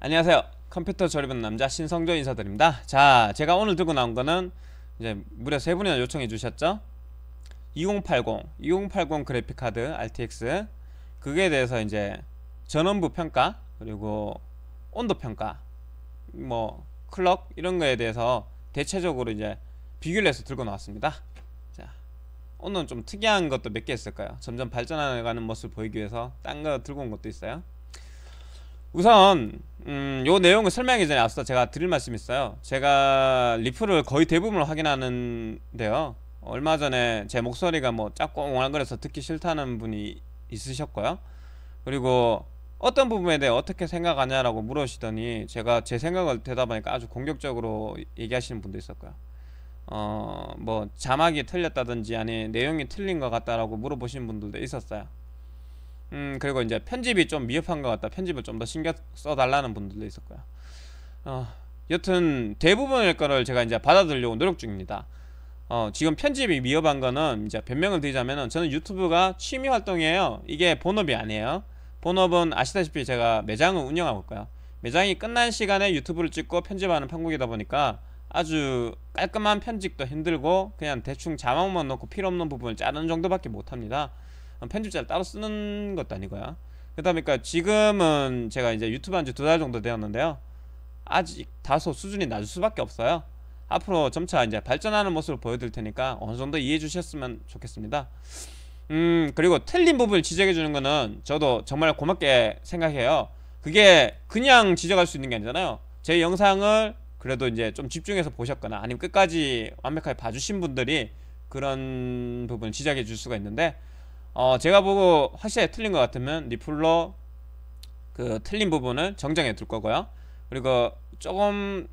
안녕하세요. 컴퓨터 조립은 남자 신성조 인사드립니다. 자, 제가 오늘 들고 나온 거는 이제 무려 세 분이나 요청해 주셨죠? 2080, 2080 그래픽 카드 RTX 그게 대해서 이제 전원부 평가 그리고 온도 평가 뭐 클럭 이런 거에 대해서 대체적으로 이제 비교를 해서 들고 나왔습니다. 오늘은 좀 특이한 것도 몇 개 있을까요? 점점 발전해가는 모습을 보이기 위해서 딴 거 들고 온 것도 있어요 우선 음, 요 내용을 설명하기 전에 앞서 제가 드릴 말씀이 있어요 제가 리플을 거의 대부분 확인하는데요 얼마 전에 제 목소리가 뭐 작고 옹알거려서 듣기 싫다는 분이 있으셨고요 그리고 어떤 부분에 대해 어떻게 생각하냐라고 물으시더니 제가 제 생각을 대답하니까 아주 공격적으로 얘기하시는 분도 있었고요 어, 뭐 자막이 틀렸다든지 아니 내용이 틀린 것 같다라고 물어보신 분들도 있었어요. 음, 그리고 이제 편집이 좀 미흡한 것 같다. 편집을 좀 더 신경 써달라는 분들도 있었고요. 어, 여튼 대부분의 거를 제가 이제 받아들려고 노력 중입니다. 어, 지금 편집이 미흡한 거는 이제 변명을 드리자면은 저는 유튜브가 취미 활동이에요. 이게 본업이 아니에요. 본업은 아시다시피 제가 매장을 운영하고 있고요. 매장이 끝난 시간에 유튜브를 찍고 편집하는 판국이다 보니까 아주 깔끔한 편집도 힘들고 그냥 대충 자막만 넣고 필요없는 부분을 자르는 정도밖에 못합니다 어, 편집자를 따로 쓰는 것도 아니고요 그다 보니까 그러니까 지금은 제가 이제 유튜브 한지 두 달 정도 되었는데요 아직 다소 수준이 낮을 수밖에 없어요 앞으로 점차 이제 발전하는 모습을 보여드릴 테니까 어느 정도 이해해 주셨으면 좋겠습니다 음 그리고 틀린 부분을 지적해 주는 거는 저도 정말 고맙게 생각해요 그게 그냥 지적할 수 있는 게 아니잖아요 제 영상을 그래도 이제 좀 집중해서 보셨거나 아니면 끝까지 완벽하게 봐주신 분들이 그런 부분 을 지적해 줄 수가 있는데 어 제가 보고 확실히 틀린 것 같으면 리플러 그 틀린 부분은 정정해 둘 거고요 그리고 조금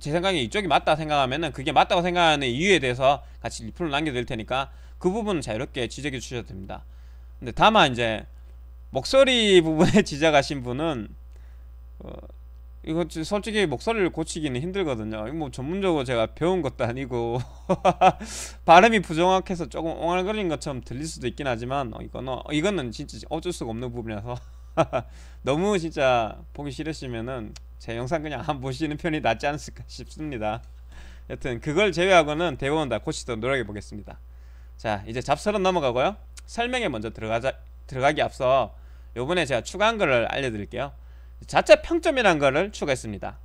제 생각에 이쪽이 맞다 생각하면은 그게 맞다고 생각하는 이유에 대해서 같이 리플로 남겨드릴 테니까 그 부분은 자유롭게 지적해 주셔도 됩니다 근데 다만 이제 목소리 부분에 지적하신 분은 어 이거 솔직히 목소리를 고치기는 힘들거든요 뭐 전문적으로 제가 배운 것도 아니고 발음이 부정확해서 조금 옹알거리는 것처럼 들릴 수도 있긴 하지만 어, 이거는, 어, 이거는 진짜 어쩔 수가 없는 부분이라서 너무 진짜 보기 싫으시면은 제 영상 그냥 안 보시는 편이 낫지 않을까 싶습니다 여튼 그걸 제외하고는 대부분 다 고치도록 노력해 보겠습니다 자 이제 잡설은 넘어가고요 설명에 먼저 들어가자, 들어가기 앞서 요번에 제가 추가한 거를 알려드릴게요 자체 평점이란 거를 추가했습니다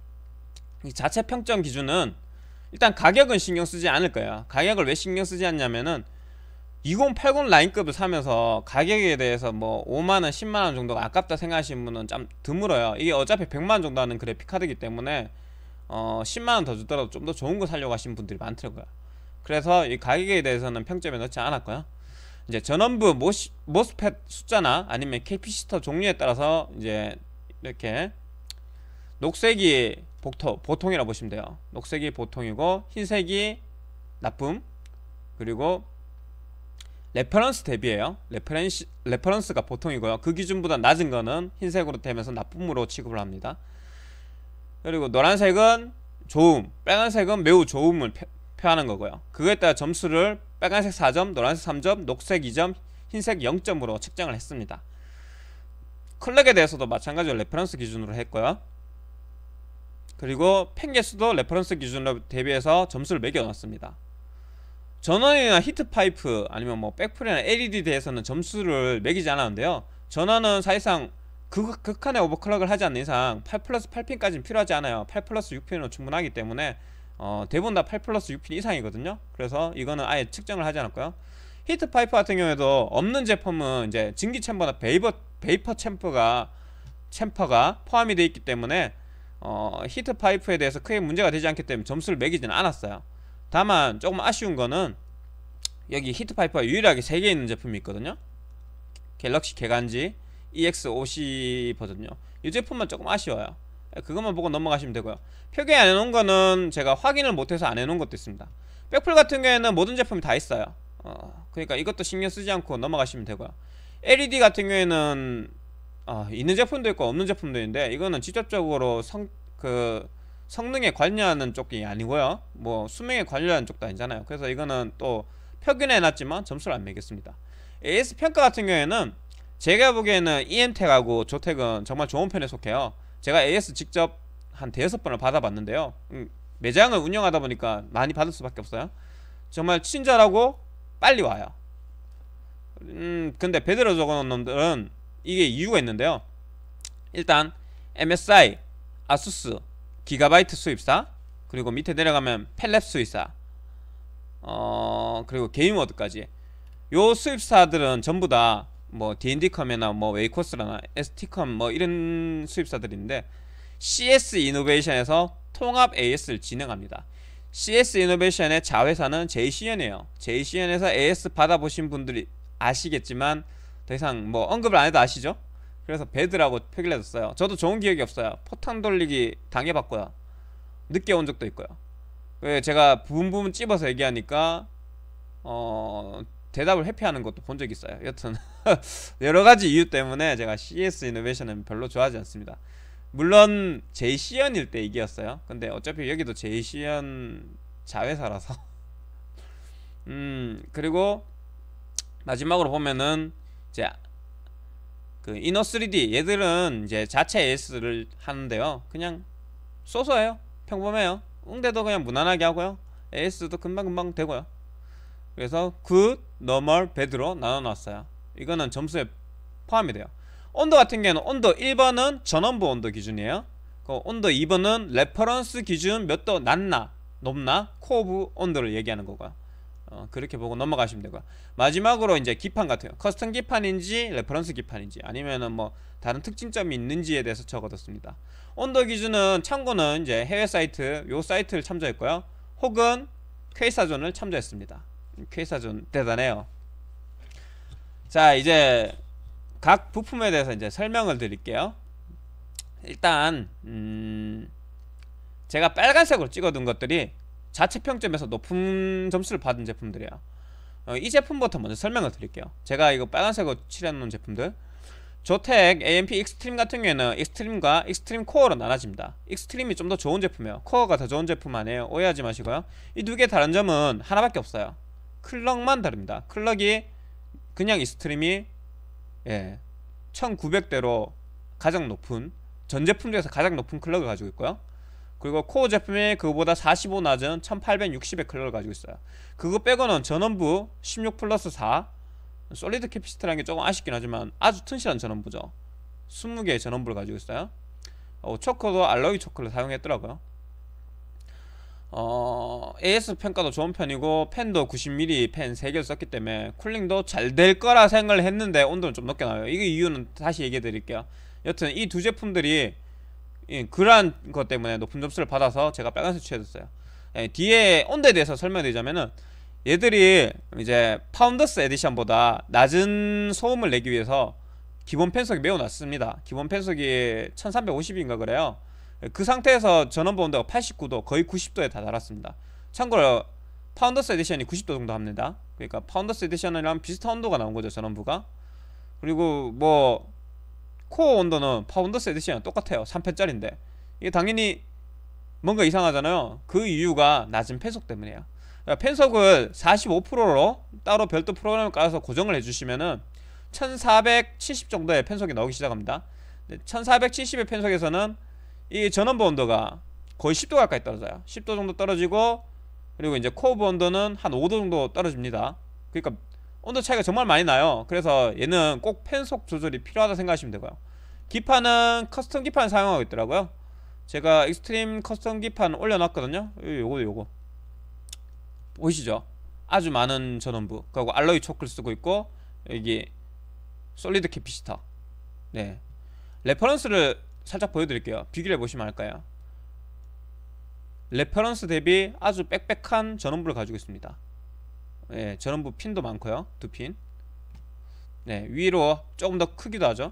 자체 평점 기준은 일단 가격은 신경 쓰지 않을 거예요 가격을 왜 신경 쓰지 않냐면은 2080 라인급을 사면서 가격에 대해서 뭐 5만원 10만원 정도가 아깝다 생각하시는 분은 좀 드물어요 이게 어차피 100만원 정도 하는 그래픽 카드이기 때문에 어 10만원 더 주더라도 좀 더 좋은 거 사려고 하시는 분들이 많더라고요 그래서 이 가격에 대해서는 평점에 넣지 않았고요 이제 전원부 모시, 모스펫 숫자나 아니면 캐피시터 종류에 따라서 이제 이렇게 녹색이 복터, 보통이라고 보시면 돼요 녹색이 보통이고 흰색이 나쁨 그리고 레퍼런스 대비에요 레퍼런스, 레퍼런스가 보통이고요 그 기준보다 낮은 거는 흰색으로 되면서 나쁨으로 취급을 합니다 그리고 노란색은 좋음 빨간색은 매우 좋음을 표하는 거고요 그거에 따라 점수를 빨간색 4점, 노란색 3점, 녹색 2점, 흰색 0점으로 측정을 했습니다 클랙에 대해서도 마찬가지로 레퍼런스 기준으로 했고요. 그리고 팽개수도 레퍼런스 기준으로 대비해서 점수를 매겨놨습니다. 전원이나 히트파이프 아니면 뭐 백프레나 LED에 대해서는 점수를 매기지 않았는데요. 전원은 사실상 극, 극한의 오버클럭을 하지 않는 이상 8 플러스 8핀까지는 필요하지 않아요. 8 플러스 6핀으로 충분하기 때문에 어, 대부분 다8 플러스 6핀 이상이거든요. 그래서 이거는 아예 측정을 하지 않았고요. 히트파이프 같은 경우에도 없는 제품은 이제 증기 챔버나 베이버 베이퍼 챔퍼가 챔퍼가 포함이 되어 있기 때문에 어, 히트 파이프에 대해서 크게 문제가 되지 않기 때문에 점수를 매기지는 않았어요. 다만 조금 아쉬운 거는 여기 히트 파이프가 유일하게 3개 있는 제품이 있거든요. 갤럭시 개간지 EX50거든요. 이 제품만 조금 아쉬워요. 그것만 보고 넘어가시면 되고요. 표기 안 해놓은 거는 제가 확인을 못해서 안 해놓은 것도 있습니다. 백플 같은 경우에는 모든 제품이 다 있어요. 어, 그러니까 이것도 신경 쓰지 않고 넘어가시면 되고요. LED 같은 경우에는 아, 있는 제품도 있고 없는 제품도 있는데 이거는 직접적으로 성, 그 성능에 관여하는 쪽이 아니고요 뭐 수명에 관여하는 쪽도 아니잖아요 그래서 이거는 또 표균해 놨지만 점수를 안매겠습니다 AS 평가 같은 경우에는 제가 보기에는 EM택하고 조텍은 정말 좋은 편에 속해요 제가 AS 직접 한 대여섯 번을 받아봤는데요 음, 매장을 운영하다 보니까 많이 받을 수밖에 없어요 정말 친절하고 빨리 와요 음 근데 베드로 적어놓은 놈들은 이게 이유가 있는데요 일단 MSI, 아수스, 기가바이트 수입사 그리고 밑에 내려가면 펠랩 수입사 어 그리고 게임워드까지 요 수입사들은 전부 다 뭐 D&D컴이나 뭐 웨이코스라나 ST컴 뭐 이런 수입사들인데 CS 이노베이션에서 통합 AS를 진행합니다 CS 이노베이션의 자회사는 JCN이에요 JCN에서 AS 받아보신 분들이 아시겠지만 더 이상 뭐 언급을 안 해도 아시죠? 그래서 배드라고 표기를 해줬어요 저도 좋은 기억이 없어요 포탄 돌리기 당해봤고요 늦게 온 적도 있고요 왜 제가 부분 부분 찝어서 얘기하니까 어... 대답을 회피하는 것도 본 적이 있어요 여튼 여러가지 이유 때문에 제가 CS 이노베이션은 별로 좋아하지 않습니다 물론 제이시언일때얘기였어요 근데 어차피 여기도 제이시언 자회사라서 음 그리고 마지막으로 보면은 이제 그 이너 3D 얘들은 이제 자체 AS를 하는데요. 그냥 소소해요. 평범해요. 응대도 그냥 무난하게 하고요. AS도 금방금방 되고요. 그래서 g o 멀배드로 나눠놨어요. 이거는 점수에 포함이 돼요. 온도 같은 경우는 온도 1번은 전원부 온도 기준이에요. 그 온도 2번은 레퍼런스 기준 몇 도 낮나, 높나, 코브 온도를 얘기하는 거고요. 어, 그렇게 보고 넘어가시면 되고요 마지막으로 이제 기판 같아요 커스텀 기판인지 레퍼런스 기판인지 아니면은 뭐 다른 특징점이 있는지에 대해서 적어뒀습니다 온도 기준은 참고는 이제 해외 사이트 요 사이트를 참조했고요 혹은 퀘이사존을 참조했습니다 퀘이사존 대단해요 자 이제 각 부품에 대해서 이제 설명을 드릴게요 일단 음 제가 빨간색으로 찍어둔 것들이 자체 평점에서 높은 점수를 받은 제품들이야 어, 이 제품부터 먼저 설명을 드릴게요 제가 이거 빨간색으로 칠해놓은 제품들 조텍 AMP 익스트림 같은 경우에는 익스트림과 익스트림 코어로 나눠집니다 익스트림이 좀 더 좋은 제품이에요 코어가 더 좋은 제품 아니에요 오해하지 마시고요 이 두 개 다른 점은 하나밖에 없어요 클럭만 다릅니다 클럭이 그냥 익스트림이 예 1900대로 가장 높은 전 제품 중에서 가장 높은 클럭을 가지고 있고요 그리고 코어 제품이 그거보다 45 낮은 1860의 클러을 가지고 있어요 그거 빼고는 전원부 16 플러스 4 솔리드 캐피시트라는 게 조금 아쉽긴 하지만 아주 튼실한 전원부죠 20개의 전원부를 가지고 있어요 어, 초커도 알로이 초커를 사용했더라고요 어, AS 평가도 좋은 편이고 팬도 90mm 팬 3개를 썼기 때문에 쿨링도 잘 될 거라 생각을 했는데 온도는 좀 높게 나와요 이게 이유는 다시 얘기해 드릴게요 여튼 이 두 제품들이 예, 그러한 것 때문에 높은 점수를 받아서 제가 빨간색 취해줬어요 예, 뒤에 온대에 대해서 설명드리자면은 얘들이 이제 파운더스 에디션보다 낮은 소음을 내기 위해서 기본 펜속이 매우 낮습니다 기본 펜속이 1350인가 그래요 예, 그 상태에서 전원부 온도가 89도 거의 90도에 다다랐습니다 참고로 파운더스 에디션이 90도 정도 합니다 그러니까 파운더스 에디션이랑 비슷한 온도가 나온거죠 전원부가 그리고 뭐 코어 온도는 파운더스 에디션이랑 똑같아요 3펜짜린데 이게 당연히 뭔가 이상하잖아요 그 이유가 낮은 펜속 때문이에요 펜속을 그러니까 45%로 따로 별도 프로그램을 깔아서 고정을 해주시면은 1470 정도의 펜속이 나오기 시작합니다 1470의 펜속에서는 이 전원부 온도가 거의 10도 가까이 떨어져요 10도 정도 떨어지고 그리고 이제 코어부 온도는 한 5도 정도 떨어집니다 그러니까 온도 차이가 정말 많이 나요 그래서 얘는 꼭 팬 속 조절이 필요하다 생각하시면 되고요 기판은 커스텀 기판 사용하고 있더라고요 제가 익스트림 커스텀 기판 올려놨거든요 요거 요거 보이시죠? 아주 많은 전원부 그리고 알로이 초크를 쓰고 있고 여기 솔리드 캐피시터 네 레퍼런스를 살짝 보여드릴게요 비교를 해보시면 알까요 레퍼런스 대비 아주 빽빽한 전원부를 가지고 있습니다 예, 전원부 핀도 많고요. 두 핀. 네, 위로 조금 더 크기도 하죠.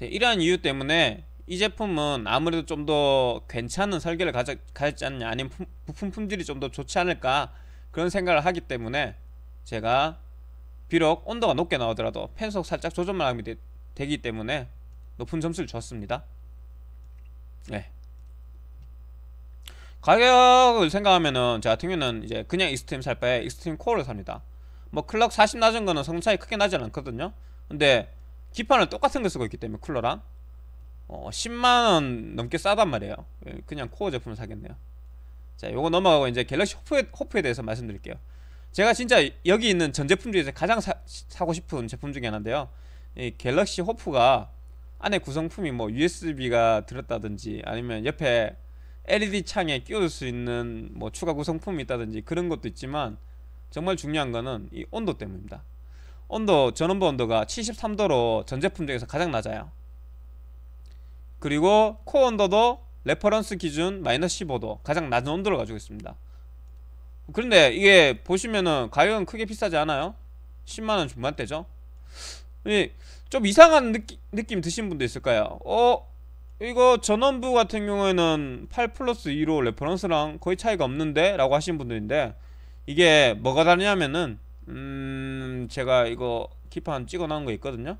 이러한 이유 때문에 이 제품은 아무래도 좀 더 괜찮은 설계를 가져, 가졌지 않냐 아니면 품, 부품 품질이 좀 더 좋지 않을까 그런 생각을 하기 때문에 제가 비록 온도가 높게 나오더라도 펜속 살짝 조절만 하면 되, 기 때문에 높은 점수를 줬습니다 네. 가격을 생각하면은 저 같은 경우는 이제 그냥 익스트림 살 바에 익스트림 코어를 삽니다 뭐 클럭 40 낮은 거는 성차이 크게 나지 않거든요 근데 기판을 똑같은 걸 쓰고 있기 때문에 쿨러랑 어, 10만원 넘게 싸단 말이에요 예, 그냥 코어 제품을 사겠네요 자 요거 넘어가고 이제 갤럭시 호프에, 호프에 대해서 말씀드릴게요 제가 진짜 여기 있는 전 제품 중에서 가장 사, 고 싶은 제품 중에 하나인데요 이 갤럭시 호프가 안에 구성품이 뭐 USB가 들었다든지 아니면 옆에 LED 창에 끼워줄 수 있는 뭐 추가 구성품이 있다든지 그런 것도 있지만 정말 중요한 거는 이 온도 때문입니다. 온도 전원부 온도가 73도로 전 제품 중에서 가장 낮아요. 그리고 코 온도도 레퍼런스 기준 마이너스 15도 가장 낮은 온도를 가지고 있습니다. 그런데 이게 보시면은 가격은 크게 비싸지 않아요? 10만원 중반대죠? 좀 이상한 느끼, 느낌 드신 분도 있을 까요 어? 이거 전원부 같은 경우에는 8 플러스 2로 레퍼런스랑 거의 차이가 없는데? 라고 하신 분들인데 이게 뭐가 다르냐면은 음 제가 이거 기판 찍어놓은 거 있거든요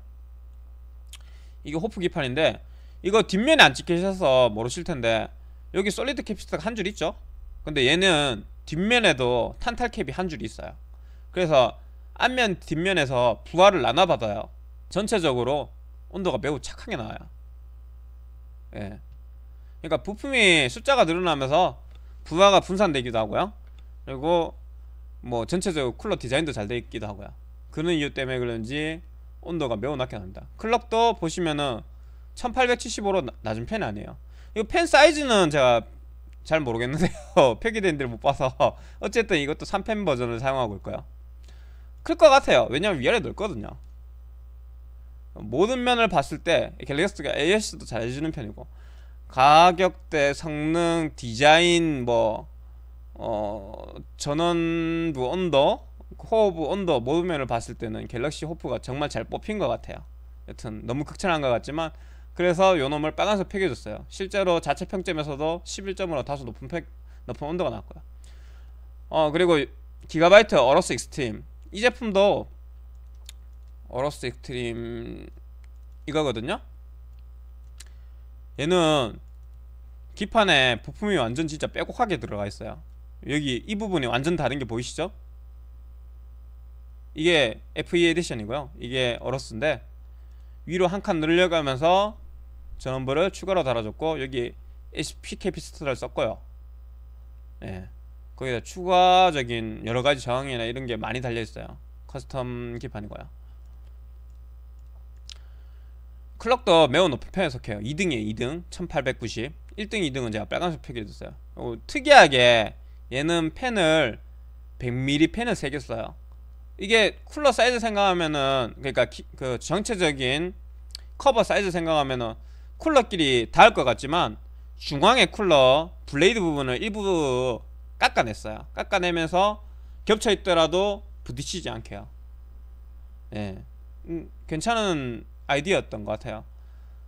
이게 호프 기판인데 이거 뒷면에 안 찍히셔서 모르실 텐데 여기 솔리드 캡스터가한 줄 있죠? 근데 얘는 뒷면에도 탄탈 캡이 한줄이 있어요 그래서 앞면 뒷면에서 부하를 나눠 받아요 전체적으로 온도가 매우 착하게 나와요 예. 그러니까 부품이 숫자가 늘어나면서 부하가 분산되기도 하고요. 그리고 뭐 전체적으로 쿨러 디자인도 잘 되어 있기도 하고요. 그는 이유 때문에 그런지 온도가 매우 낮게 납니다. 클럭도 보시면은 1875로 낮은 편이 아니에요. 이거펜 사이즈는 제가 잘 모르겠는데요. 표기된 데를 못 봐서 어쨌든 이것도 3펜 버전을 사용하고 있고요. 클 것 같아요. 왜냐면 위아래 넓거든요. 모든 면을 봤을 때 갤럭시가 AS도 잘 해주는 편이고 가격대, 성능, 디자인, 뭐 어, 전원부 언더, 호브 온도 모든 면을 봤을 때는 갤럭시 호프가 정말 잘 뽑힌 것 같아요 여튼 너무 극찬한 것 같지만 그래서 요놈을 빨간색 기해줬어요 실제로 자체 평점에서도 11점으로 다소 높은 팩, 높은 온도가 나왔고요어 그리고 기가바이트 어로스 익스트림 이 제품도 어러스 익트림 이거거든요 얘는 기판에 부품이 완전 진짜 빼곡하게 들어가 있어요 여기 이 부분이 완전 다른 게 보이시죠? 이게 FE 에디션이고요 이게 어러스인데 위로 한 칸 늘려가면서 전원부를 추가로 달아줬고 여기 s p k 피스트를 썼고요 예. 거기다 추가적인 여러가지 저항이나 이런게 많이 달려있어요 커스텀 기판이고요 클럭도 매우 높은 편에 속해요 2등이에요 2등 1890 1등 2등은 제가 빨간색 표기해줬어요 어, 특이하게 얘는 펜을 100mm 펜을 새겼어요 이게 쿨러 사이즈 생각하면은 그러니까 기, 그 전체적인 커버 사이즈 생각하면은 쿨러끼리 닿을 것 같지만 중앙의 쿨러 블레이드 부분을 일부 깎아냈어요 깎아내면서 겹쳐있더라도 부딪히지 않게요 예, 음, 괜찮은 아이디어였던 것 같아요.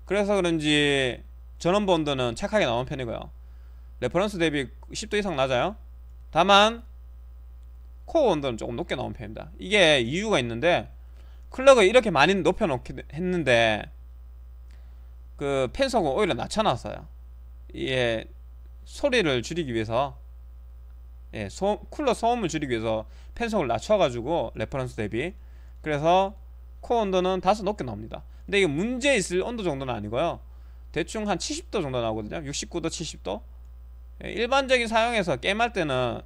그래서 그런지 전원 본드는 착하게 나온 편이고요. 레퍼런스 대비 10도 이상 낮아요. 다만 코어 온도는 조금 높게 나온 편입니다. 이게 이유가 있는데 클럭을 이렇게 많이 높여놓긴 했는데 그펜서을 오히려 낮춰놨어요. 이게 소리를 줄이기 위해서 예, 소, 쿨러 소음을 줄이기 위해서 펜속을 낮춰가지고 레퍼런스 대비 그래서 코어 온도는 다소 높게 나옵니다 근데 이게 문제 있을 온도 정도는 아니고요 대충 한 70도 정도 나오거든요 69도 70도 예, 일반적인 사용에서 게임할 때는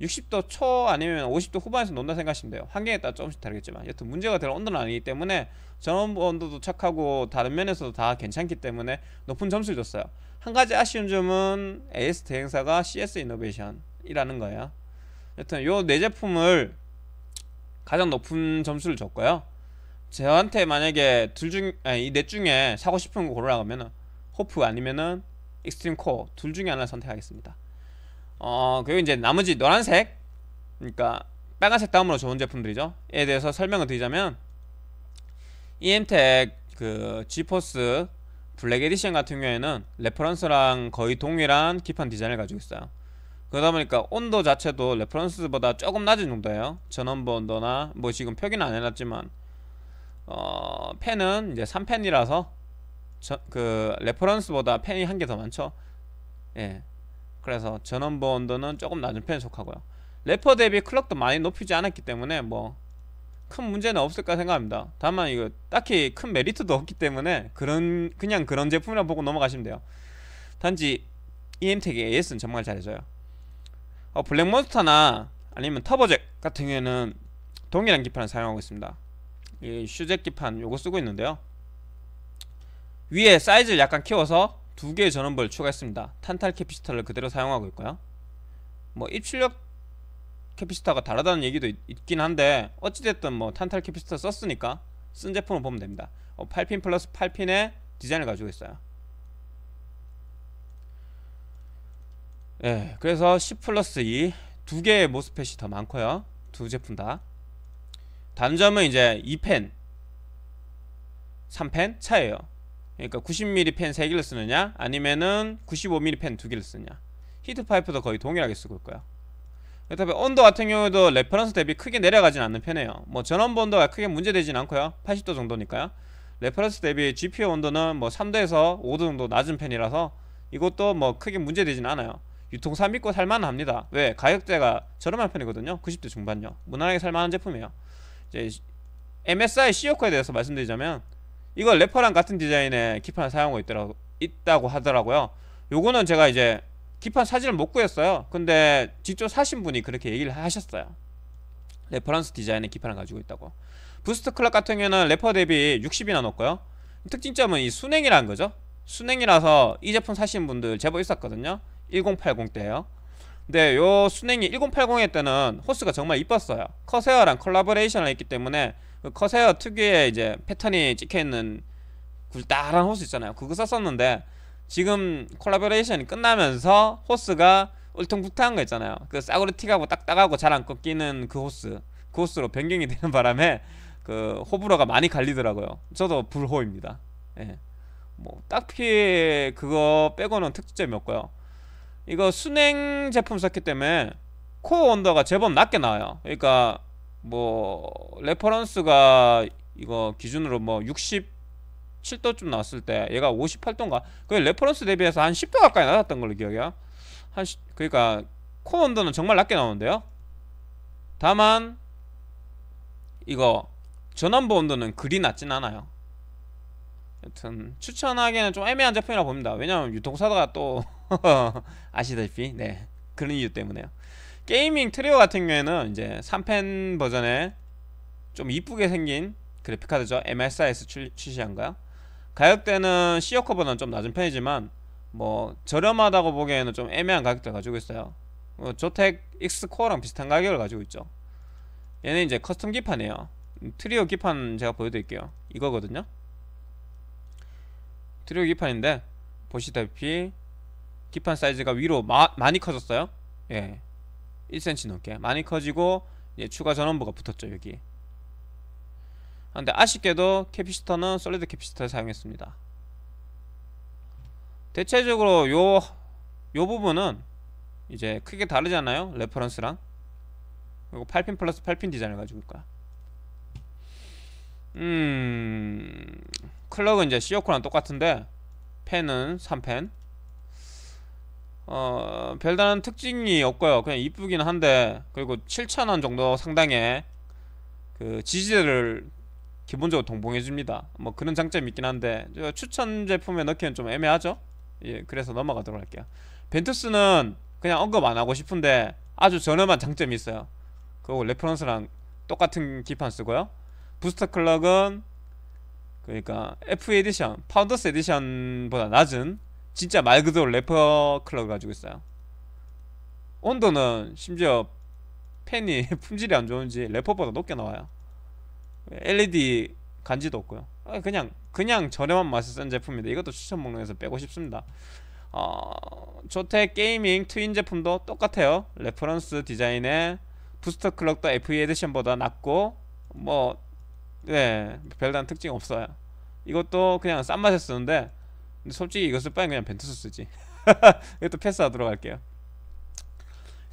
60도 초 아니면 50도 후반에서 논다 생각하시면 돼요 환경에 따라 조금씩 다르겠지만 여튼 문제가 될 온도는 아니기 때문에 전원 부 온도도 착하고 다른 면에서도 다 괜찮기 때문에 높은 점수를 줬어요 한 가지 아쉬운 점은 AS 대행사가 CS 이노베이션이라는 거예요 여튼 요 네 제품을 가장 높은 점수를 줬고요 저한테 만약에 둘 중, 아니 넷 중에 사고 싶은 거 고르라고 하면은 호프 아니면은 익스트림 코어 둘 중에 하나를 선택하겠습니다 어 그리고 이제 나머지 노란색 그러니까 빨간색 다음으로 좋은 제품들이죠 에 대해서 설명을 드리자면 EM텍 그 지포스 블랙 에디션 같은 경우에는 레퍼런스랑 거의 동일한 기판 디자인을 가지고 있어요 그러다 보니까 온도 자체도 레퍼런스보다 조금 낮은 정도예요 전원부 온도나 뭐 지금 표기는 안 해놨지만 어, 펜은 이제 3펜이라서 저, 그 레퍼런스보다 펜이 한 개 더 많죠. 예. 그래서 전원부 온도는 조금 낮은 편에 속하고요. 래퍼 대비 클럭도 많이 높이지 않았기 때문에 뭐 큰 문제는 없을까 생각합니다. 다만 이거 딱히 큰 메리트도 없기 때문에 그런 그냥 그런 제품이라 보고 넘어가시면 돼요. 단지 EM택의 AS는 정말 잘해줘요. 어, 블랙몬스터나 아니면 터보잭 같은 경우에는 동일한 기판을 사용하고 있습니다. 이 슈제키판 요거 쓰고 있는데요 위에 사이즈를 약간 키워서 두 개의 전원벌 추가했습니다 탄탈 캐피스터를 그대로 사용하고 있고요 뭐 입출력 캐피스터가 다르다는 얘기도 있, 긴 한데 어찌됐든 뭐 탄탈 캐피스터 썼으니까 쓴 제품을 보면 됩니다 어, 8핀 플러스 8핀의 디자인을 가지고 있어요 예, 그래서 10 플러스 2두 e 개의 모스펫이 더 많고요 두 제품 다 단점은 이제 2펜 3펜 차예요 그러니까 90mm 펜 3개를 쓰느냐 아니면은 95mm 펜 2개를 쓰냐 히트파이프도 거의 동일하게 쓰고 있고요 그렇다면 온도 같은 경우에도 레퍼런스 대비 크게 내려가진 않는 편이에요 뭐 전원부 온도가 크게 문제되진 않고요 80도 정도니까요 레퍼런스 대비 GPU 온도는 뭐 3도에서 5도 정도 낮은 편이라서 이것도 뭐 크게 문제되진 않아요 유통사 믿고 살만합니다 왜? 가격대가 저렴한 편이거든요 90대 중반요 무난하게 살만한 제품이에요 이제 MSI c 시오코에 대해서 말씀드리자면 이거 레퍼랑 같은 디자인의 기판을 사용하고 있더라, 있다고 하더라고요 요거는 제가 이제 기판 사진을 못 구했어요 근데 직접 사신 분이 그렇게 얘기를 하셨어요 레퍼런스 디자인의 기판을 가지고 있다고 부스트 클럽 같은 경우에는 레퍼 대비 60이나 높고요 특징점은 이 순행이라는 거죠 순행이라서 이 제품 사신 분들 제법 있었거든요 1080대 때요 근데 네, 요 순행이 1 0 8 0에 때는 호스가 정말 이뻤어요 커세어랑 컬라보레이션을 했기 때문에 그 커세어 특유의 이제 패턴이 찍혀있는 굴다란 호스 있잖아요 그거 썼었는데 지금 콜라보레이션이 끝나면서 호스가 울퉁불퉁한 거 있잖아요 그싸구르티가고 딱딱하고 잘 안 꺾이는 그 호스 그 호스로 변경이 되는 바람에 그 호불호가 많이 갈리더라고요 저도 불호입니다 예. 뭐 딱히 그거 빼고는 특점이 집 없고요 이거 순행 제품 썼기 때문에 코어 온도가 제법 낮게 나와요 그러니까 뭐 레퍼런스가 이거 기준으로 뭐 67도쯤 나왔을 때 얘가 58도인가 그 레퍼런스 대비해서 한 10도 가까이 낮았던 걸로 기억해요 한 시, 그러니까 코어 온도는 정말 낮게 나오는데요 다만 이거 전원부 온도는 그리 낮진 않아요 여튼 추천하기에는 좀 애매한 제품이라 고 봅니다 왜냐면 유통사가 또 아시다시피 네 그런 이유 때문에요 게이밍 트리오 같은 경우에는 이제 3펜 버전에 좀 이쁘게 생긴 그래픽카드죠 MSIS 출, 시한가요 가격대는 시어커보다는 좀 낮은 편이지만 뭐 저렴하다고 보기에는 좀 애매한 가격대를 가지고 있어요 어, 조텍 익스코어랑 비슷한 가격을 가지고 있죠 얘는 이제 커스텀 기판이에요 음, 트리오 기판 제가 보여드릴게요 이거거든요 트리오 기판인데 보시다시피 기판 사이즈가 위로 마, 많이 커졌어요 예 1cm 넘게 많이 커지고 예, 추가 전원부가 붙었죠 여기 근데 아쉽게도 캐피시터는 솔리드 캐피시터를 사용했습니다 대체적으로 요, 요 부분은 이제 크게 다르잖아요 레퍼런스랑 그리고 8핀 플러스 8핀 디자인을 가지고 있거야 음... 클럭은 이제 시오코랑 똑같은데 펜은 3펜 어, 별다른 특징이 없고요. 그냥 이쁘긴 한데 그리고 7,000원 정도 상당의 그 지지대를 기본적으로 동봉해 줍니다. 뭐 그런 장점이 있긴 한데 추천 제품에 넣기엔좀 애매하죠. 예, 그래서 넘어가도록 할게요. 벤투스는 그냥 언급 안 하고 싶은데 아주 저렴한 장점이 있어요. 그리고 레퍼런스랑 똑같은 기판 쓰고요. 부스터 클럭은 그러니까 F 에디션, 파운더스 에디션보다 낮은 진짜 말 그대로 래퍼 클럽을 가지고 있어요 온도는 심지어 팬이 품질이 안 좋은지 래퍼보다 높게 나와요 LED 간지도 없고요 아, 그냥 그냥 저렴한 맛을 쓴 제품인데 이것도 추천 목록에서 빼고 싶습니다 어, 조텍 게이밍 트윈 제품도 똑같아요 레퍼런스 디자인에 부스터 클럭도 FE 에디션보다 낮고 뭐 네, 별다른 특징 없어요 이것도 그냥 싼 맛에 쓰는데 근데 솔직히 이것을 빨리 그냥 벤투스 쓰지 이것도 패스하도록 할게요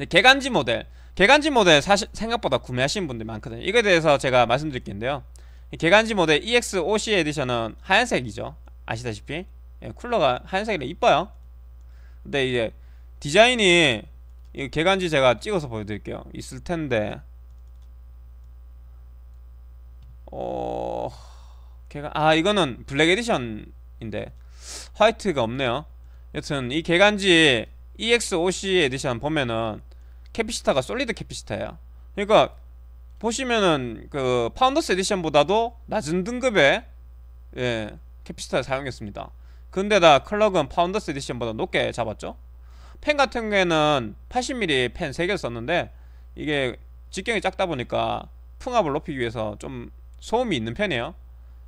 개간지 모델 개간지 모델 사실 생각보다 구매하시는 분들 많거든요 이거에 대해서 제가 말씀드릴 게데요 개간지 모델 EX5C 에디션은 하얀색이죠 아시다시피 예, 쿨러가 하얀색이라 이뻐요 근데 이제 디자인이 이 개간지 제가 찍어서 보여드릴게요 있을 텐데 어... 개간... 아 이거는 블랙 에디션인데 화이트가 없네요 여튼 이 개간지 e x o c 에디션 보면은 캐피시타가 솔리드 캐피시타예요 그러니까 보시면은 그 파운더스 에디션보다도 낮은 등급의 예, 캐피시타를 사용했습니다 근데다 클럭은 파운더스 에디션보다 높게 잡았죠 펜 같은 경우에는 80mm 펜 3개를 썼는데 이게 직경이 작다 보니까 풍압을 높이기 위해서 좀 소음이 있는 편이에요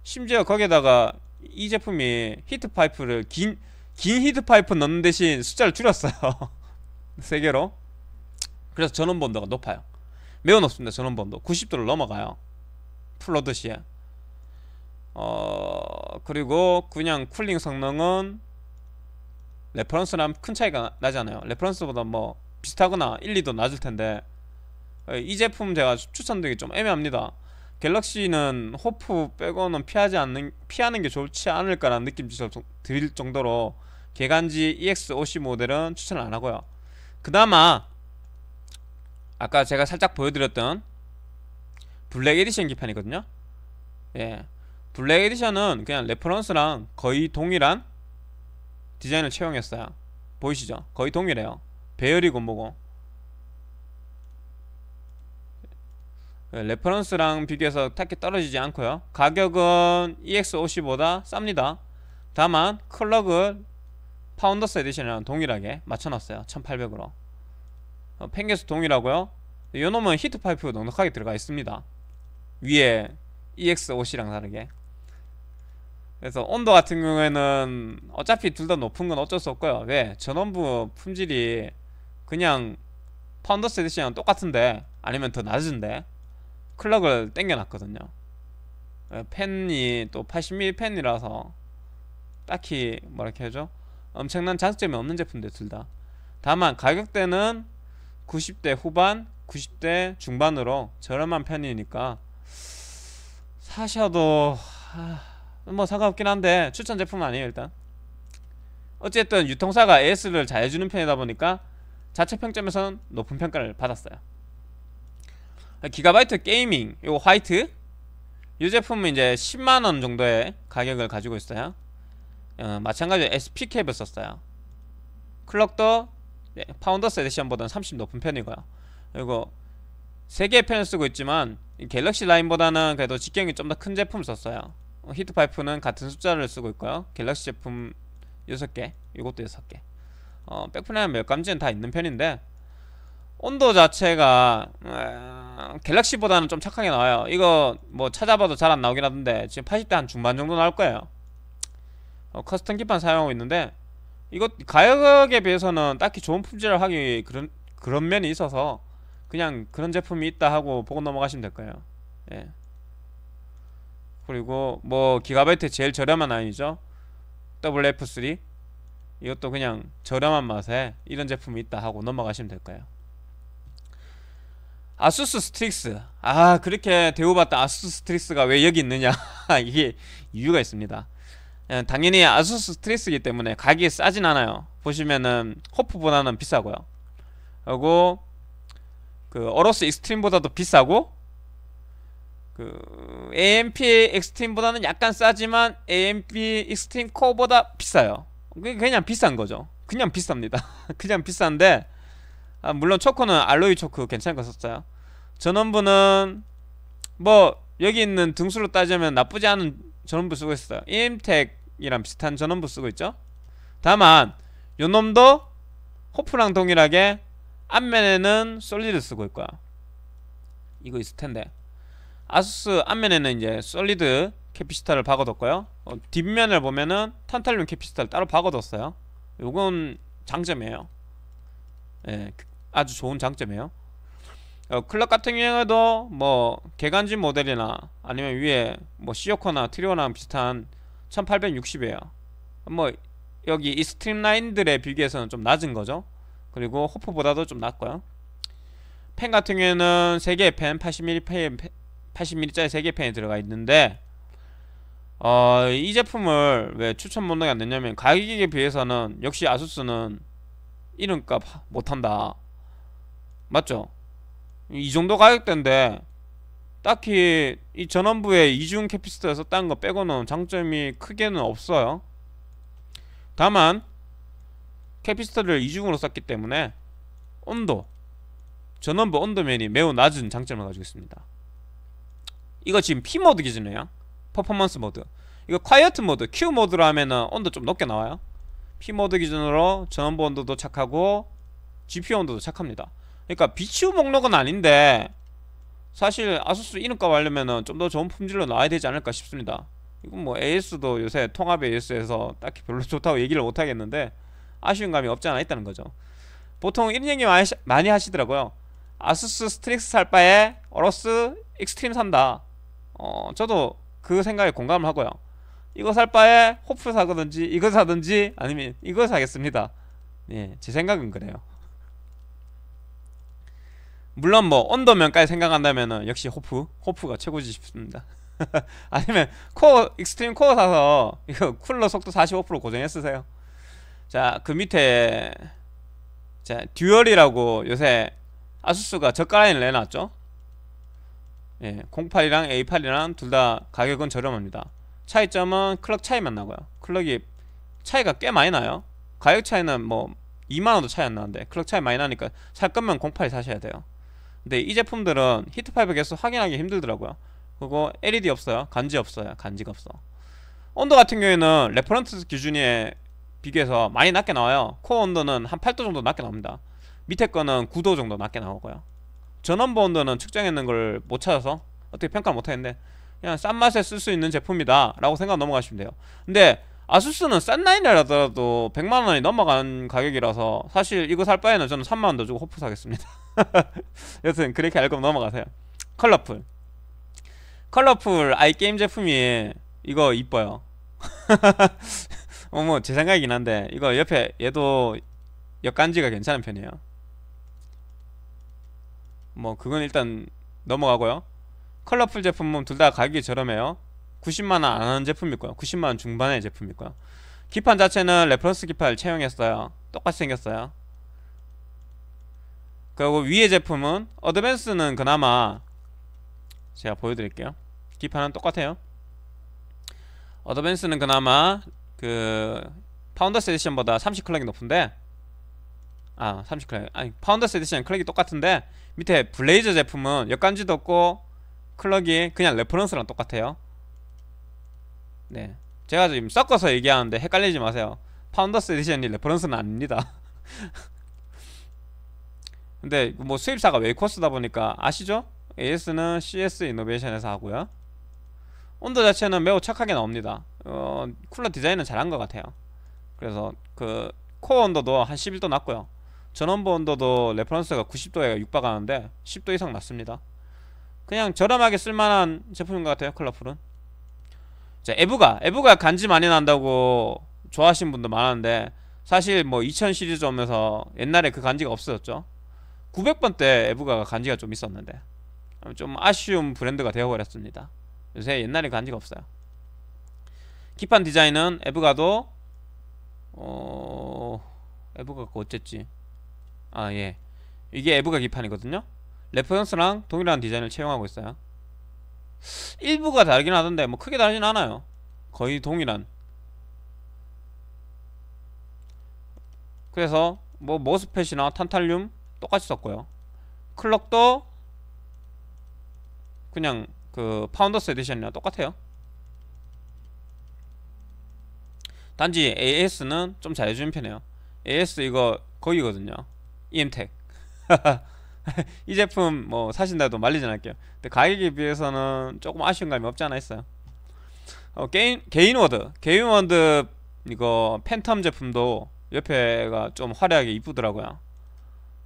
심지어 거기에다가 이 제품이 히트 파이프를 긴, 긴 히트 파이프 넣는 대신 숫자를 줄였어요. 세 개로. 그래서 전원 번도가 높아요. 매우 높습니다. 전원 번도. 90도를 넘어가요. 플러드시에. 어, 그리고 그냥 쿨링 성능은 레퍼런스랑 큰 차이가 나잖아요. 레퍼런스보다 뭐 비슷하거나 1, 2도 낮을 텐데 이 제품 제가 추천드리기 좀 애매합니다. 갤럭시는 호프 빼고는 피하지 않는 피하는 게 좋지 않을까라는 느낌이 드릴 정도로 개간지 EX50 모델은 추천을 안 하고요. 그나마 아까 제가 살짝 보여드렸던 블랙 에디션 기판이거든요. 예, 블랙 에디션은 그냥 레퍼런스랑 거의 동일한 디자인을 채용했어요. 보이시죠? 거의 동일해요. 배열이고 뭐고. 네, 레퍼런스랑 비교해서 딱히 떨어지지 않고요 가격은 EX50보다 쌉니다 다만 클럭을 파운더스 에디션이랑 동일하게 맞춰놨어요 1800으로 어, 펭겨스 동일하고요 요놈은 히트파이프 넉넉하게 들어가 있습니다 위에 EX50이랑 다르게 그래서 온도 같은 경우에는 어차피 둘 다 높은 건 어쩔 수 없고요 왜? 전원부 품질이 그냥 파운더스 에디션이랑 똑같은데 아니면 더 낮은데 클럭을 땡겨놨거든요 펜이 어, 또 80mm 펜이라서 딱히 뭐라 이렇게 죠 엄청난 장점이 없는 제품들 둘다 다만 가격대는 90대 후반 90대 중반으로 저렴한 편이니까 사셔도 뭐 상관없긴 한데 추천 제품 아니에요 일단 어쨌든 유통사가 AS를 잘 해주는 편이다 보니까 자체 평점에서는 높은 평가를 받았어요 기가바이트 게이밍 요 화이트 이 제품은 이제 10만원 정도의 가격을 가지고 있어요 어, 마찬가지로 SP캡을 썼어요 클럭도 네, 파운더스 에디션보다는 30 높은 편이고요 그리고 3개의 펜을 쓰고 있지만 갤럭시 라인보다는 그래도 직경이 좀 더 큰 제품 썼어요 어, 히트파이프는 같은 숫자를 쓰고 있고요 갤럭시 제품 6개 이것도 6개 어, 백플랜 몇 감지는 다 있는 편인데 온도 자체가 어, 갤럭시보다는 좀 착하게 나와요 이거 뭐 찾아봐도 잘 안 나오긴 하던데 지금 80대 한 중반 정도 나올 거예요 어, 커스텀 기판 사용하고 있는데 이거 가격에 비해서는 딱히 좋은 품질을 하기 그런 그런 면이 있어서 그냥 그런 제품이 있다 하고 보고 넘어가시면 될 거예요 예. 그리고 뭐 기가바이트 제일 저렴한 아니죠 WF3 이것도 그냥 저렴한 맛에 이런 제품이 있다 하고 넘어가시면 될 거예요 아수스 스트릭스 아 그렇게 대우받던 아수스 스트릭스가 왜 여기 있느냐 이게 이유가 있습니다 예, 당연히 아수스 스트릭스이기 때문에 가격이 싸진 않아요 보시면은 호프보다는 비싸고요 그리고 그 어로스 익스트림보다도 비싸고 그 AMP 익스트림보다는 약간 싸지만 AMP 익스트림 코어보다 비싸요 그냥 비싼 거죠 그냥 비쌉니다 그냥 비싼데 아, 물론 초코는 알로이 초코 괜찮은 거 썼어요 전원부는 뭐 여기 있는 등수로 따지면 나쁘지 않은 전원부 쓰고 있어요 임텍이랑 비슷한 전원부 쓰고 있죠 다만 요놈도 호프랑 동일하게 앞면에는 솔리드 쓰고 있고요 이거 있을 텐데 아수스 앞면에는 이제 솔리드 캐피시터를 박아뒀고요 어, 뒷면을 보면은 탄탈륨 캐피시터를 따로 박아뒀어요 요건 장점이에요 예, 그 아주 좋은 장점이에요 어, 클럭 같은 경우에도 뭐 개간지 모델이나 아니면 위에 뭐 시오코나 트리오나 비슷한 1860이에요 뭐 여기 이 스트림라인들에 비교해서는 좀 낮은 거죠 그리고 호프보다도 좀 낮고요 펜 같은 경우에는 3개의 펜8 0 m m 짜리 3개 펜이 들어가 있는데 어, 이 제품을 왜 추천 번호가 안 됐냐면 가격에 비해서는 역시 아수스는 이름값 못한다 맞죠? 이 정도 가격대인데 딱히 이전원부에 이중 캐피스터에서 딴거 빼고는 장점이 크게는 없어요 다만 캐피스터를 이중으로 썼기 때문에 온도 전원부 온도면이 매우 낮은 장점을 가지고 있습니다 이거 지금 P모드 기준이에요 퍼포먼스 모드 이거 콰이어트 모드 Q모드로 하면은 온도 좀 높게 나와요 P모드 기준으로 전원부 온도도 착하고 GPU 온도도 착합니다 그러니까 비추 목록은 아닌데 사실 아수스 이름값 하려면은 좀 더 좋은 품질로 나와야 되지 않을까 싶습니다 이건 뭐 AS도 요새 통합 AS에서 딱히 별로 좋다고 얘기를 못하겠는데 아쉬운 감이 없지 않아 있다는 거죠 보통 이런 얘기 많이, 많이 하시더라고요 아수스 스트릭스 살 바에 어로스 익스트림 산다 어 저도 그 생각에 공감을 하고요 이거 살 바에 호프 사든지 이거 사든지 아니면 이거 사겠습니다 예제 생각은 그래요 물론 뭐 언더면까지 생각한다면 역시 호프 호프가 최고지 싶습니다 아니면 코어 익스트림 코어 사서 이거 쿨러 속도 45% 고정해 쓰세요 자 그 밑에 자 듀얼이라고 요새 아수스가 저가 라인을 내놨죠 예, 08이랑 A8이랑 둘 다 가격은 저렴합니다 차이점은 클럭 차이만 나고요 클럭이 차이가 꽤 많이 나요 가격 차이는 뭐 2만원도 차이 안 나는데 클럭 차이 많이 나니까 살 거면 08 사셔야 돼요 근데 이 제품들은 히트파이브 개수 확인하기 힘들더라고요 그거 LED 없어요 간지 없어요 간지가 없어 온도 같은 경우에는 레퍼런트 기준에 비교해서 많이 낮게 나와요 코어 온도는 한 8도 정도 낮게 나옵니다 밑에 거는 9도 정도 낮게 나오고요 전원부 온도는 측정했는 걸 못 찾아서 어떻게 평가를 못하겠는데 그냥 싼 맛에 쓸 수 있는 제품이다 라고 생각 넘어가시면 돼요 근데 아수스는 싼 라인이라더라도 100만원이 넘어가는 가격이라서 사실 이거 살 바에는 저는 3만원 더 주고 호프 사겠습니다 여튼 그렇게 알고 넘어가세요 컬러풀 컬러풀 아이게임 제품이 이거 이뻐요 어머 뭐, 제 생각이긴 한데 이거 옆에 얘도 역간지가 괜찮은 편이에요 뭐 그건 일단 넘어가고요 컬러풀 제품은 뭐 둘다 가격이 저렴해요 90만원 안하는 제품일 거예요 90만원 중반의 제품일 거예요 기판 자체는 레퍼런스 기판을 채용했어요 똑같이 생겼어요 그리고 위에 제품은 어드밴스는 그나마 제가 보여드릴게요 기판은 똑같아요 어드밴스는 그나마 그 파운더스 에디션보다 30클럭이 높은데 아 30클럭 아니 파운더스 에디션 클럭이 똑같은데 밑에 블레이저 제품은 역간지도 없고 클럭이 그냥 레퍼런스랑 똑같아요 네 제가 지금 섞어서 얘기하는데 헷갈리지 마세요 파운더스 에디션이 레퍼런스는 아닙니다 근데 뭐 수입사가 웨이코스다 보니까 아시죠? AS는 CS 이노베이션에서 하고요 온도 자체는 매우 착하게 나옵니다 어, 쿨러 디자인은 잘한 것 같아요 그래서 그 코어 온도도 한 11도 낮고요 전원부 온도도 레퍼런스가 90도에 육박하는데 10도 이상 낮습니다 그냥 저렴하게 쓸만한 제품인 것 같아요 컬러풀은 자 에브가 에브가 간지 많이 난다고 좋아하시는 분도 많았는데 사실 뭐 2000 시리즈 오면서 옛날에 그 간지가 없어졌죠 900번 때 에브가가 간지가 좀 있었는데 좀 아쉬운 브랜드가 되어버렸습니다 요새 옛날에 간지가 없어요 기판 디자인은 에브가도 어... 에브가가 어쨌지 아예 이게 에브가 기판이거든요 레퍼런스랑 동일한 디자인을 채용하고 있어요 일부가 다르긴 하던데 뭐 크게 다르진 않아요 거의 동일한 그래서 뭐 모스펫이나 탄탈륨 똑같이 썼고요 클럭도 그냥 그 파운더스 에디션이랑 똑같아요 단지 AS는 좀 잘해주는 편이에요 AS 이거 거기거든요 EM택 이 제품 뭐 사신다도 말리지 않을게요 근데 가격에 비해서는 조금 아쉬운 감이 없지 않아 있어요 어, 게인, 개인워드 개인워드 이거 팬텀 제품도 옆에가 좀 화려하게 이쁘더라고요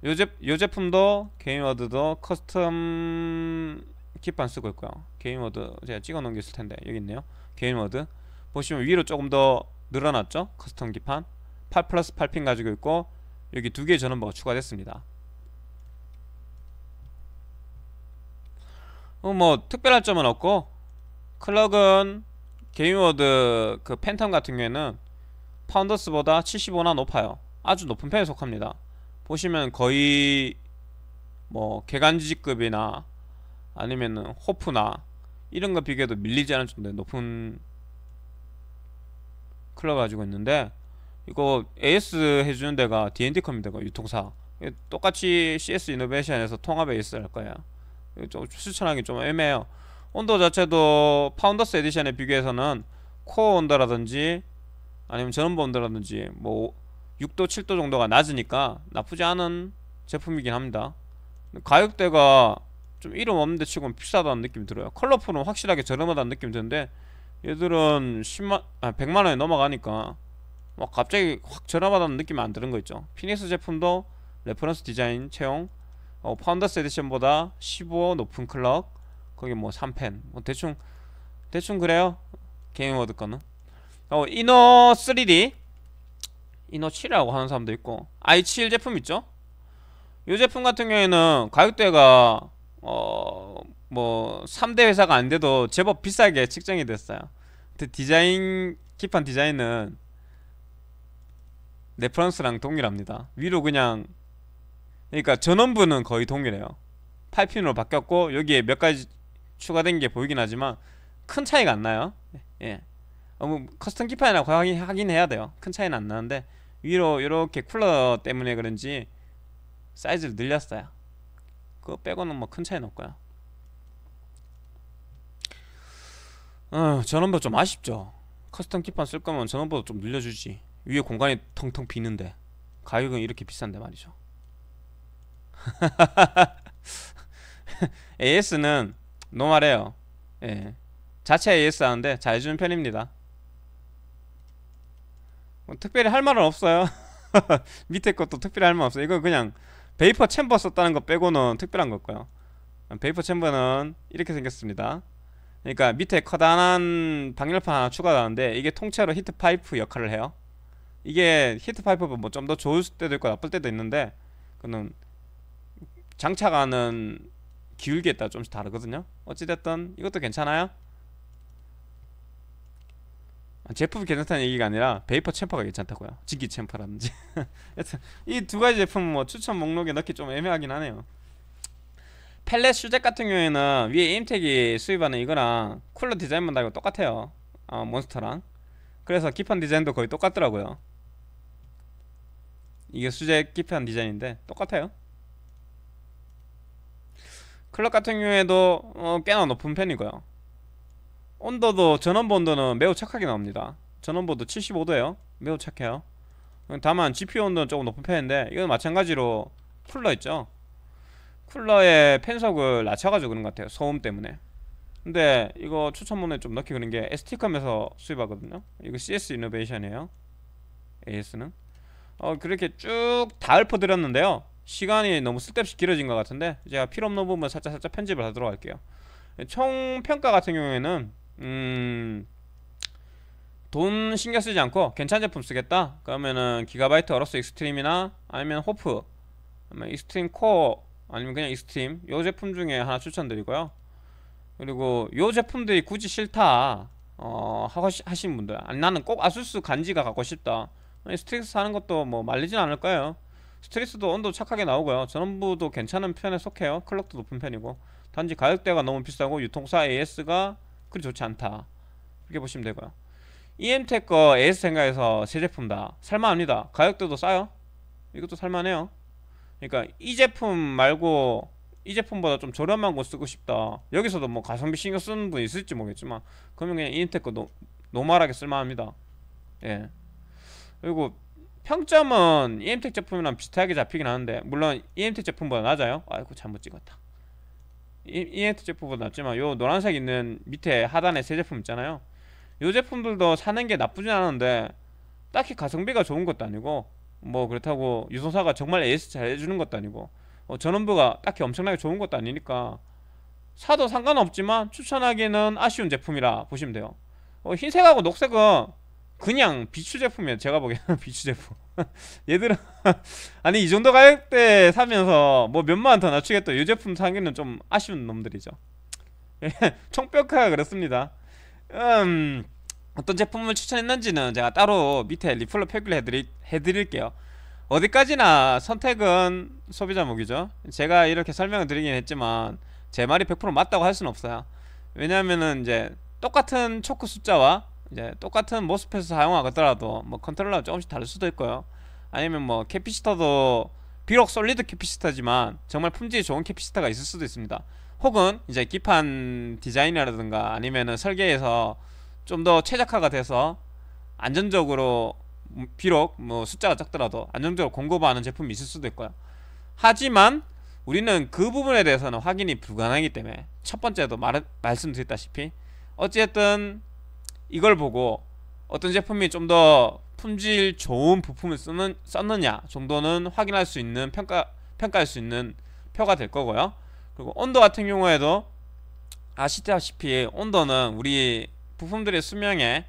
요, 제, 요 제품도 게임워드도 커스텀 키판 쓰고 있고요 게임워드 제가 찍어 놓은 을 텐데 여기 있네요 게임워드 보시면 위로 조금 더 늘어났죠 커스텀 기판 8 플러스 8핀 가지고 있고 여기 두 개의 전원버가 뭐 추가됐습니다 어, 뭐 특별할 점은 없고 클럭은 게임워드 그 팬텀 같은 경우에는 파운더스보다 75나 높아요 아주 높은 편에 속합니다 보시면 거의 뭐 개간지급이나 아니면은 호프나 이런 거 비교해도 밀리지 않을 정도의 높은 클럽 가지고 있는데 이거 AS 해주는 데가 D&D컴입니다. 유통사 똑같이 CS 이노베이션에서 통합 AS를 할 거예요. 좀 추천하기 좀 애매해요. 온도 자체도 파운더스 에디션에 비교해서는 코어 온도라든지 아니면 전원부 온도라든지 뭐 6도 7도 정도가 낮으니까 나쁘지 않은 제품이긴 합니다 가격대가 좀 이름 없는데 치고는 비싸다는 느낌이 들어요 컬러풀은 확실하게 저렴하다는 느낌이 드는데 얘들은 10만, 아 100만원이 넘어가니까 막 갑자기 확 저렴하다는 느낌이 안 드는 거 있죠 피닉스 제품도 레퍼런스 디자인 채용 어, 파운더스 에디션보다 15 높은 클럭 거기 뭐 3펜 뭐 대충 대충 그래요 게임 워드 거는 어 이너 3D 이너7이라고 하는 사람도 있고 i7 제품 있죠? 이 제품 같은 경우에는 가격대가 어뭐 3대 회사가 안 돼도 제법 비싸게 측정이 됐어요 근데 디자인 기판 디자인은 레퍼런스랑 네 동일합니다 위로 그냥 그러니까 전원부는 거의 동일해요 8핀으로 바뀌었고 여기에 몇 가지 추가된 게 보이긴 하지만 큰 차이가 안 나요 예. 어, 뭐 커스텀 기판이라고 확인, 하긴 해야 돼요 큰 차이는 안 나는데 위로 이렇게 쿨러 때문에 그런지 사이즈를 늘렸어요 그거 빼고는 뭐 큰 차이는 없고요 어, 전원부 좀 아쉽죠 커스텀 키판 쓸 거면 전원부도 좀 늘려주지 위에 공간이 텅텅 비는데 가격은 이렇게 비싼데 말이죠 AS는 노말해요 예. 자체 AS 하는데 잘해주는 편입니다 뭐 특별히 할 말은 없어요 밑에 것도 특별히 할 말 없어요 이건 그냥 베이퍼 챔버 썼다는 거 빼고는 특별한 거고요 베이퍼 챔버는 이렇게 생겼습니다 그러니까 밑에 커다란 방열판 하나 추가되는데 이게 통째로 히트 파이프 역할을 해요 이게 히트 파이프가 뭐좀 더 좋을 때도 있고 나쁠 때도 있는데 그는 장착하는 기울기에 따라 좀씩 다르거든요 어찌됐든 이것도 괜찮아요 제품이 괜찮다는 얘기가 아니라 베이퍼 챔퍼가 괜찮다고요 직기 챔퍼라든지 여튼 이 두 가지 제품 뭐 추천 목록에 넣기 좀 애매하긴 하네요 펠렛 슈잭 같은 경우에는 위에 임텍이 수입하는 이거랑 쿨러 디자인만 달고 똑같아요 어, 몬스터랑 그래서 기판 디자인도 거의 똑같더라고요 이게 수제 기판 디자인인데 똑같아요 클럽 같은 경우에도 어, 꽤나 높은 편이고요 온도도 전원본온는 매우 착하게 나옵니다 전원본도 75도예요 매우 착해요 다만 GPU 온도는 조금 높은 편인데 이건 마찬가지로 쿨러 있죠 쿨러의 펜석을 낮춰가지고 그런 것 같아요 소음 때문에 근데 이거 추천문에 좀 넣기 그런 게 ST컴에서 수입하거든요 이거 CS 이노베이션이에요 AS는 어 그렇게 쭉 다 읊어드렸는데요 시간이 너무 쓸데없이 길어진 것 같은데 제가 필요없는 부분 살짝 살짝 편집을 하도록 할게요 총 평가 같은 경우에는 음... 돈 신경 쓰지 않고 괜찮은 제품 쓰겠다? 그러면은 기가바이트 어로스 익스트림이나 아니면 호프 아니면 익스트림 코어 아니면 그냥 익스트림 요 제품 중에 하나 추천드리고요 그리고 요 제품들이 굳이 싫다 어, 하신 고하 분들 아니 나는 꼭 아수스 간지가 갖고 싶다 스트릭스 사는 것도 뭐 말리진 않을 까요 스트릭스도 온도 착하게 나오고요 전원부도 괜찮은 편에 속해요 클럭도 높은 편이고 단지 가격대가 너무 비싸고 유통사 AS가 그리 좋지 않다 그렇게 보시면 되고요 EM텍 거 AS 생각해서 새 제품 다 살만합니다 가격대도 싸요 이것도 살만해요 그러니까 이 제품 말고 이 제품보다 좀 저렴한 거 쓰고 싶다 여기서도 뭐 가성비 신경 쓰는 분 있을지 모르겠지만 그러면 그냥 EM텍 거 노, 노멀하게 쓸만합니다 예 그리고 평점은 EM텍 제품이랑 비슷하게 잡히긴 하는데 물론 EM텍 제품보다 낮아요 아이고 잘못 찍었다 이 n 트 제품보다 낫지만 요 노란색 있는 밑에 하단에 새 제품 있잖아요 요 제품들도 사는 게 나쁘진 않은데 딱히 가성비가 좋은 것도 아니고 뭐 그렇다고 유통사가 정말 AS 잘 해주는 것도 아니고 어, 전원부가 딱히 엄청나게 좋은 것도 아니니까 사도 상관없지만 추천하기는 아쉬운 제품이라 보시면 돼요 어, 흰색하고 녹색은 그냥 비추 제품이에요 제가 보기에는 비추 제품 얘들은 아니 이 정도 가격대 사면서 뭐 몇만 더 낮추겠다 이 제품 사기는 좀 아쉬운 놈들이죠 예, 총뼈가 그렇습니다 음 어떤 제품을 추천했는지는 제가 따로 밑에 리플로 표기를 해드릴, 해드릴게요 어디까지나 선택은 소비자 목이죠 제가 이렇게 설명을 드리긴 했지만 제 말이 100% 맞다고 할 수는 없어요 왜냐하면 이제 똑같은 초크 숫자와 이제 똑같은 모스펫을 사용하더라도 뭐 컨트롤러가 조금씩 다를 수도 있고요 아니면 뭐 캐피시터도 비록 솔리드 캐피시터지만 정말 품질이 좋은 캐피시터가 있을 수도 있습니다 혹은 이제 기판 디자인이라든가 아니면은 설계에서 좀 더 최적화가 돼서 안전적으로 비록 뭐 숫자가 작더라도 안정적으로 공급하는 제품이 있을 수도 있고요 하지만 우리는 그 부분에 대해서는 확인이 불가능하기 때문에 첫 번째도 말, 말씀드렸다시피 어찌됐든 이걸 보고 어떤 제품이 좀 더 품질 좋은 부품을 쓰는, 썼느냐 정도는 확인할 수 있는 평가, 평가할 수 있는 표가 될 거고요. 그리고 온도 같은 경우에도 아시다시피 온도는 우리 부품들의 수명에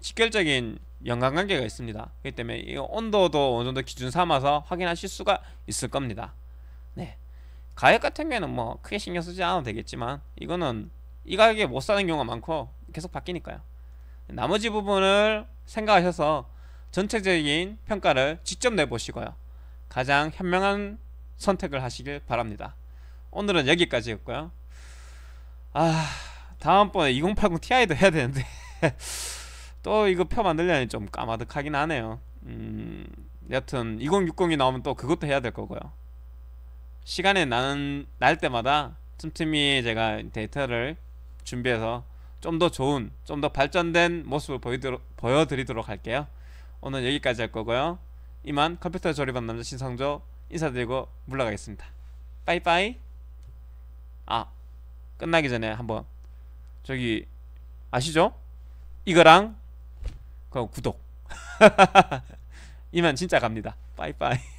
직결적인 연관관계가 있습니다. 그렇기 때문에 이 온도도 어느 정도 기준 삼아서 확인하실 수가 있을 겁니다. 네. 가격 같은 경우에는 뭐 크게 신경 쓰지 않아도 되겠지만 이거는 이 가격에 못 사는 경우가 많고 계속 바뀌니까요. 나머지 부분을 생각하셔서 전체적인 평가를 직접 내보시고요. 가장 현명한 선택을 하시길 바랍니다. 오늘은 여기까지였고요. 아 다음번에 2080 Ti도 해야 되는데 또 이거 표 만들려니 좀 까마득하긴 하네요. 음, 여튼 2060이 나오면 또 그것도 해야 될 거고요. 시간에 나는 날 때마다 틈틈이 제가 데이터를 준비해서 좀더 좋은 좀 더 발전된 모습을 보이도록, 보여드리도록 할게요 오늘 여기까지 할 거고요 이만 컴퓨터 조립한 남자 신성조 인사드리고 물러가겠습니다 빠이빠이 아 끝나기 전에 한번 저기 아시죠? 이거랑 그 구독 이만 진짜 갑니다 빠이빠이